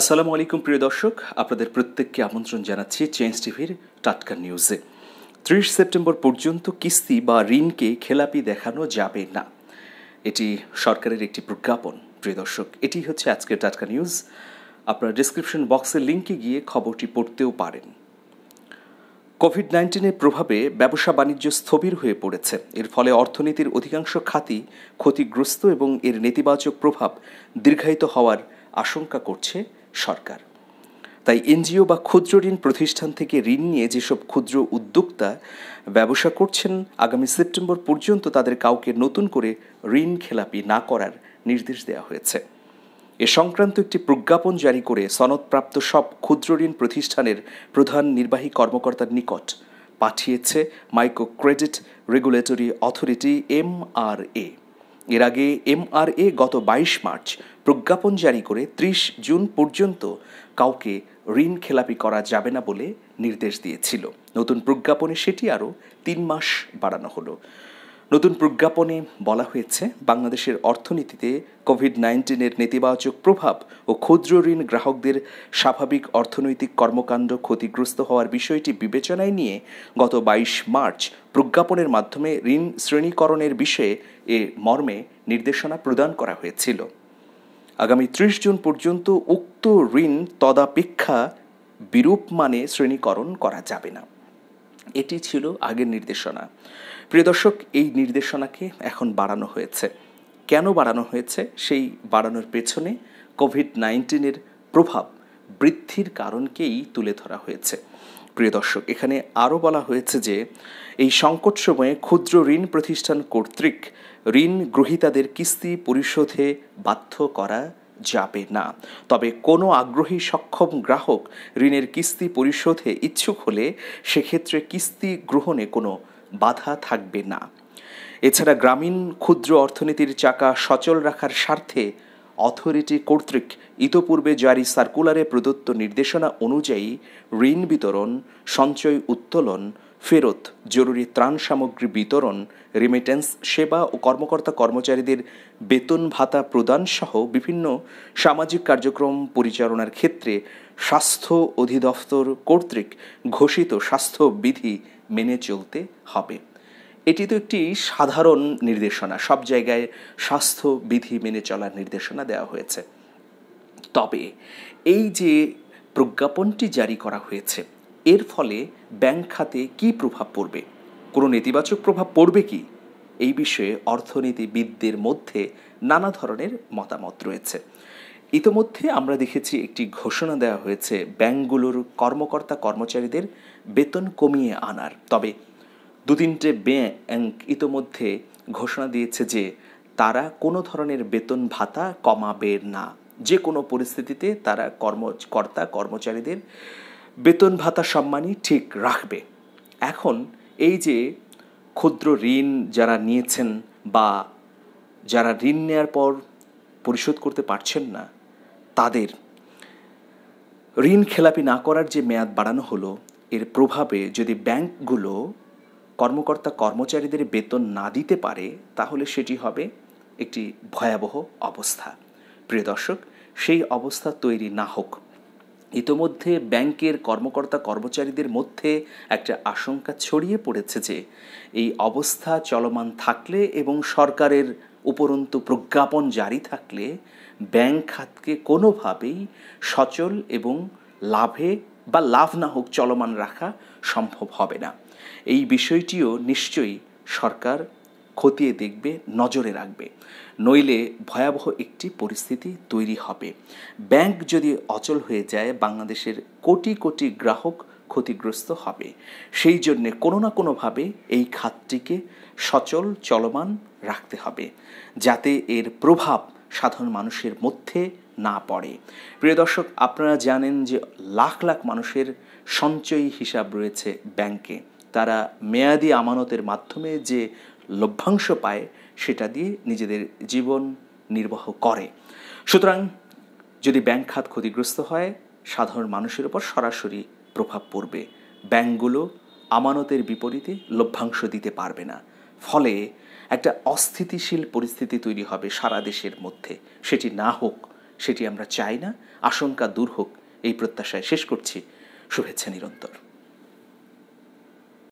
আসসালামু আলাইকুম প্রিয় দর্শক আপনাদের প্রত্যেককে আমন্ত্রণ জানাচ্ছি চেঞ্জ টিভির টাটকা নিউজে ত্রিশ সেপ্টেম্বর পর্যন্ত কিস্তি বা ঋণকে খেলাপি দেখানো যাবে না এটি সরকারের একটি প্রজ্ঞাপন প্রিয় দর্শক এটি হচ্ছে আজকের টাটকা নিউজ আপনারা ডিসক্রিপশন বক্সের লিঙ্কে গিয়ে খবরটি পড়তেও পারেন কোভিড নাইন্টিনের প্রভাবে ব্যবসা বাণিজ্য স্থবির হয়ে পড়েছে এর ফলে অর্থনীতির অধিকাংশ খাতি ক্ষতিগ্রস্ত এবং এর নেতিবাচক প্রভাব দীর্ঘায়িত হওয়ার আশঙ্কা করছে সরকার তাই এনজিও বা ক্ষুদ্র ঋণ প্রতিষ্ঠান থেকে ঋণ নিয়ে যেসব ক্ষুদ্র উদ্যোক্তা ব্যবসা করছেন আগামী সেপ্টেম্বর পর্যন্ত তাদের কাউকে নতুন করে ঋণ খেলাপি না করার নির্দেশ দেওয়া হয়েছে এ সংক্রান্ত একটি প্রজ্ঞাপন জারি করে সনদপ্রাপ্ত সব ক্ষুদ্র ঋণ প্রতিষ্ঠানের প্রধান নির্বাহী কর্মকর্তার নিকট পাঠিয়েছে micro credit regulatory authority MRA এর আগে এমআরএ গত বাইশ মার্চ প্রজ্ঞাপন জারি করে ত্রিশ জুন পর্যন্ত কাউকে ঋণ খেলাপি করা যাবে না বলে নির্দেশ দিয়েছিল নতুন প্রজ্ঞাপনে সেটি আরও তিন মাস বাড়ানো হলো নতুন প্রজ্ঞাপনে বলা হয়েছে বাংলাদেশের অর্থনীতিতে কোভিড নাইন্টিনের নেতিবাচক প্রভাব ও ক্ষুদ্র ঋণ গ্রাহকদের স্বাভাবিক অর্থনৈতিক কর্মকাণ্ড ক্ষতিগ্রস্ত হওয়ার বিষয়টি বিবেচনায় নিয়ে গত বাইশ মার্চ প্রজ্ঞাপনের মাধ্যমে ঋণ শ্রেণীকরণের বিষয়ে এ মর্মে নির্দেশনা প্রদান করা হয়েছিল আগামী ত্রিশ জুন পর্যন্ত উক্ত ঋণ তদাপেক্ষা বিরূপ মানে শ্রেণীকরণ করা যাবে না এটি ছিল আগের নির্দেশনা প্রিয় দর্শক এই নির্দেশনাকে এখন বাড়ানো হয়েছে কেন বাড়ানো হয়েছে সেই বাড়ানোর পেছনে কোভিড নাইন্টিনের প্রভাব বৃদ্ধির কারণকেই তুলে ধরা হয়েছে প্রিয় দর্শক এখানে আরও বলা হয়েছে যে এই সংকট সময়ে ক্ষুদ্র ঋণ প্রতিষ্ঠান কর্তৃক ঋণ গ্রহীতাদের কিস্তি পরিশোধে বাধ্য করা যাবে না তবে কোনো আগ্রহী সক্ষম গ্রাহক ঋণের কিস্তি পরিশোধে ইচ্ছুক হলে সেক্ষেত্রে কিস্তি গ্রহণে কোনো বাধা থাকবে না এছাড়া গ্রামীণ ক্ষুদ্র অর্থনীতির চাকা সচল রাখার স্বার্থে অথরিটি কর্তৃক ইতোপূর্বে জারি সার্কুলারে প্রদত্ত নির্দেশনা অনুযায়ী ঋণ বিতরণ সঞ্চয় উত্তোলন ফেরত জরুরি ত্রাণ সামগ্রী বিতরণ রেমিটেন্স সেবা ও কর্মকর্তা কর্মচারীদের বেতন ভাতা প্রদান সহ বিভিন্ন সামাজিক কার্যক্রম পরিচালনার ক্ষেত্রে স্বাস্থ্য অধিদপ্তর কর্তৃক ঘোষিত স্বাস্থ্যবিধি মেনে চলতে হবে এটি তো একটি সাধারণ নির্দেশনা সব জায়গায় স্বাস্থ্যবিধি মেনে চলার নির্দেশনা দেওয়া হয়েছে তবে এই যে প্রজ্ঞাপনটি জারি করা হয়েছে এর ফলে ব্যাংক খাতে কি প্রভাব পড়বে কোনো নেতিবাচক প্রভাব পড়বে কি এই বিষয়ে অর্থনীতিবিদদের মধ্যে নানা ধরনের মতামত রয়েছে ইতোমধ্যে আমরা দেখেছি একটি ঘোষণা দেওয়া হয়েছে ব্যাংকগুলোর কর্মকর্তা কর্মচারীদের বেতন কমিয়ে আনার তবে দু তিনটে ব্যাংক ইতোমধ্যে ঘোষণা দিয়েছে যে তারা কোনো ধরনের বেতন ভাতা কমাবে না যে কোনো পরিস্থিতিতে তারা কর্মকর্তা কর্মচারীদের বেতন ভাতা সম্মানই ঠিক রাখবে এখন এই যে ক্ষুদ্র ঋণ যারা নিয়েছেন বা যারা ঋণ নেয়ার পর পরিশোধ করতে পারছেন না তাদের ঋণ খেলাপি না করার যে মেয়াদ বাড়ানো হলো এর প্রভাবে যদি ব্যাংকগুলো কর্মকর্তা কর্মচারীদের বেতন না দিতে পারে তাহলে সেটি হবে একটি ভয়াবহ অবস্থা প্রিয় দর্শক সেই অবস্থা তৈরি না হোক ইতোমধ্যে ব্যাংকের কর্মকর্তা কর্মচারীদের মধ্যে একটা আশঙ্কা ছড়িয়ে পড়েছে যে এই অবস্থা চলমান থাকলে এবং সরকারের উপরন্তু প্রজ্ঞাপন জারি থাকলে ব্যাংক খাতকে কোনোভাবেই সচল এবং লাভে বা লাভ না হোক চলমান রাখা সম্ভব হবে না এই বিষয়টিও নিশ্চয়ই সরকার খতিয়ে দেখবে নজরে রাখবে নইলে ভয়াবহ একটি পরিস্থিতি তৈরি হবে ব্যাংক যদি অচল হয়ে যায় বাংলাদেশের কোটি কোটি গ্রাহক ক্ষতিগ্রস্ত হবে সেই জন্য কোনো না কোনোভাবে এই খাতটিকে সচল চলমান রাখতে হবে যাতে এর প্রভাব সাধারণ মানুষের মধ্যে না পড়ে প্রিয় দর্শক আপনারা জানেন যে লাখ লাখ মানুষের সঞ্চয়ী হিসাব রয়েছে ব্যাংকে তারা মেয়াদি আমানতের মাধ্যমে যে লভ্যাংশ পায় সেটা দিয়ে নিজেদের জীবন নির্বাহ করে সুতরাং যদি ব্যাংক খাত ক্ষতিগ্রস্ত হয় সাধারণ মানুষের ওপর সরাসরি প্রভাব পড়বে ব্যাংকগুলো আমানতের বিপরীতে লভ্যাংশ দিতে পারবে না ফলে একটা অস্থিতিশীল পরিস্থিতি তৈরি হবে সারা দেশের মধ্যে সেটি না হোক সেটি আমরা চাই না আশঙ্কা দূর হোক এই প্রত্যাশায় শেষ করছি শুভেচ্ছা নিরন্তর